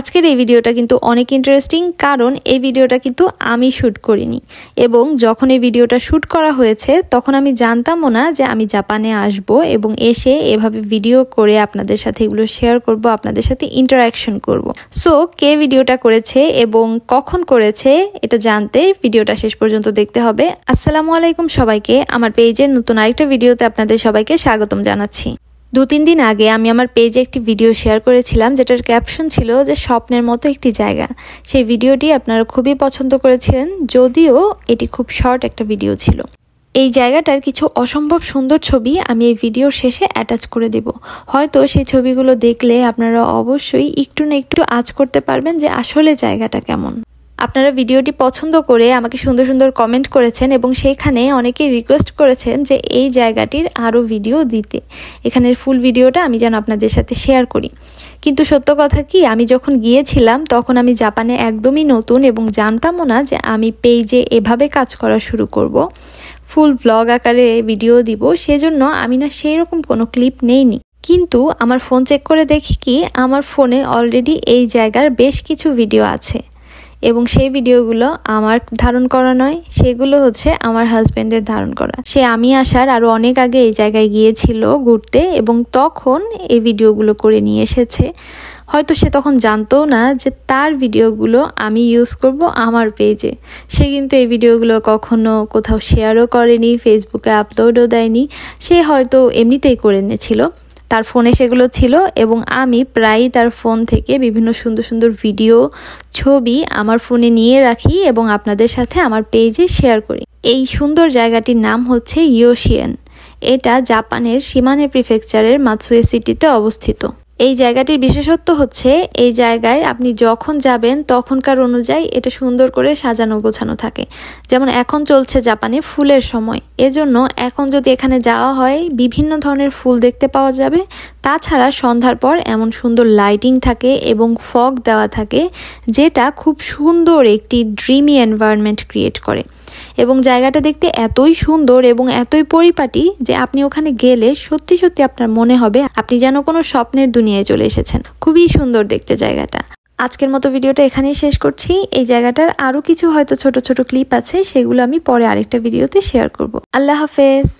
আজকের এই ভিডিওটা কিন্তু অনেক ইন্টারেস্টিং কারণ এই ভিডিওটা কিন্তু আমি শ্যুট করিনি এবং যখন এই ভিডিওটা শ্যুট করা হয়েছে তখন আমি জানতামও না যে আমি জাপানে আসব এবং এসে এভাবে ভিডিও করে আপনাদের সাথে এগুলো শেয়ার করব আপনাদের সাথে ইন্টারাকশন করব। সো কে ভিডিওটা করেছে এবং কখন করেছে এটা জানতে ভিডিওটা শেষ পর্যন্ত দেখতে হবে আসসালামু আলাইকুম সবাইকে আমার পেজের নতুন আরেকটা ভিডিওতে আপনাদের সবাইকে স্বাগতম জানাচ্ছি দু তিন দিন আগে আমি আমার পেজে একটি ভিডিও শেয়ার করেছিলাম যেটার ক্যাপশন ছিল যে স্বপ্নের মতো একটি জায়গা সেই ভিডিওটি আপনারা খুবই পছন্দ করেছিলেন যদিও এটি খুব শর্ট একটা ভিডিও ছিল এই জায়গাটার কিছু অসম্ভব সুন্দর ছবি আমি এই ভিডিওর শেষে অ্যাটাচ করে দেব হয়তো সেই ছবিগুলো দেখলে আপনারা অবশ্যই একটু না একটু আজ করতে পারবেন যে আসলে জায়গাটা কেমন আপনারা ভিডিওটি পছন্দ করে আমাকে সুন্দর সুন্দর কমেন্ট করেছেন এবং সেইখানে অনেকে রিকোয়েস্ট করেছেন যে এই জায়গাটির আরও ভিডিও দিতে এখানের ফুল ভিডিওটা আমি যেন আপনাদের সাথে শেয়ার করি কিন্তু সত্য কথা কি আমি যখন গিয়েছিলাম তখন আমি জাপানে একদমই নতুন এবং জানতামও না যে আমি পেইজে এভাবে কাজ করা শুরু করব। ফুল ব্লগ আকারে ভিডিও দিব সেজন্য আমি না সেই রকম কোনো ক্লিপ নেইনি কিন্তু আমার ফোন চেক করে দেখি কি আমার ফোনে অলরেডি এই জায়গার বেশ কিছু ভিডিও আছে এবং সেই ভিডিওগুলো আমার ধারণ করা নয় সেগুলো হচ্ছে আমার হাজব্যান্ডের ধারণ করা সে আমি আসার আরও অনেক আগে এই জায়গায় গিয়েছিল ঘুরতে এবং তখন এই ভিডিওগুলো করে নিয়ে এসেছে হয়তো সে তখন জানতো না যে তার ভিডিওগুলো আমি ইউজ করব আমার পেজে সে কিন্তু এই ভিডিওগুলো কখনো কোথাও শেয়ারও করেনি ফেসবুকে আপলোডও দেয়নি সে হয়তো এমনিতেই করে নিয়েছিল তার ফোনে সেগুলো ছিল এবং আমি প্রায়ই তার ফোন থেকে বিভিন্ন সুন্দর সুন্দর ভিডিও ছবি আমার ফোনে নিয়ে রাখি এবং আপনাদের সাথে আমার পেজে শেয়ার করি এই সুন্দর জায়গাটির নাম হচ্ছে ইয়োশিয়ান এটা জাপানের সীমানে প্রিফেকচারের মাৎসুয়ে সিটিতে অবস্থিত এই জায়গাটির বিশেষত্ব হচ্ছে এই জায়গায় আপনি যখন যাবেন তখনকার অনুযায়ী এটা সুন্দর করে সাজানো গোছানো থাকে যেমন এখন চলছে জাপানে ফুলের সময় এজন্য এখন যদি এখানে যাওয়া হয় বিভিন্ন ধরনের ফুল দেখতে পাওয়া যাবে তাছাড়া সন্ধ্যার পর এমন সুন্দর লাইটিং থাকে এবং ফগ দেওয়া থাকে যেটা খুব সুন্দর একটি ড্রিমি এনভায়রনমেন্ট ক্রিয়েট করে এবং জায়গাটা দেখতে এতই সুন্দর এবং এতই পরিপাটি যে আপনি ওখানে গেলে সত্যি সত্যি আপনার মনে হবে আপনি যেন কোনো স্বপ্নের দুনিয়ায় চলে এসেছেন খুবই সুন্দর দেখতে জায়গাটা আজকের মতো ভিডিওটা এখানেই শেষ করছি এই জায়গাটার আরও কিছু হয়তো ছোট ছোট ক্লিপ আছে সেগুলো আমি পরে আরেকটা ভিডিওতে শেয়ার করব আল্লাহ হাফেজ